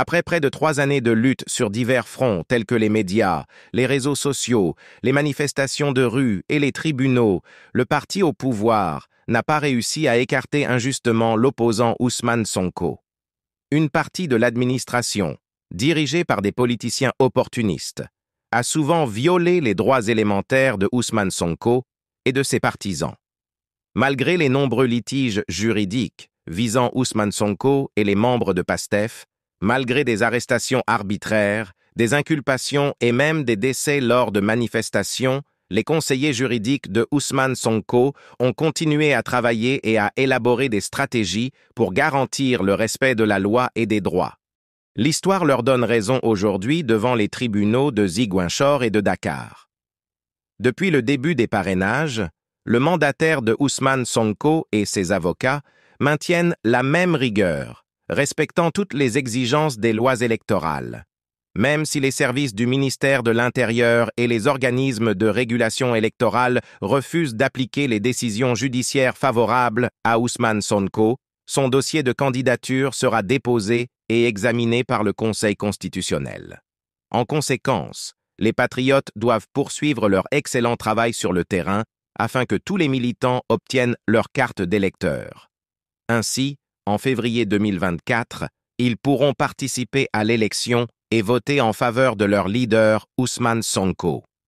Après près de trois années de lutte sur divers fronts tels que les médias, les réseaux sociaux, les manifestations de rue et les tribunaux, le parti au pouvoir n'a pas réussi à écarter injustement l'opposant Ousmane Sonko. Une partie de l'administration, dirigée par des politiciens opportunistes, a souvent violé les droits élémentaires de Ousmane Sonko et de ses partisans. Malgré les nombreux litiges juridiques visant Ousmane Sonko et les membres de PASTEF, malgré des arrestations arbitraires, des inculpations et même des décès lors de manifestations, les conseillers juridiques de Ousmane Sonko ont continué à travailler et à élaborer des stratégies pour garantir le respect de la loi et des droits. L'histoire leur donne raison aujourd'hui devant les tribunaux de Ziguinchor et de Dakar. Depuis le début des parrainages, le mandataire de Ousmane Sonko et ses avocats maintiennent la même rigueur, respectant toutes les exigences des lois électorales. Même si les services du ministère de l'Intérieur et les organismes de régulation électorale refusent d'appliquer les décisions judiciaires favorables à Ousmane Sonko, son dossier de candidature sera déposé et examiné par le Conseil constitutionnel. En conséquence, les patriotes doivent poursuivre leur excellent travail sur le terrain afin que tous les militants obtiennent leur carte d'électeur. Ainsi, en février 2024, ils pourront participer à l'élection et voter en faveur de leur leader Ousmane Sonko.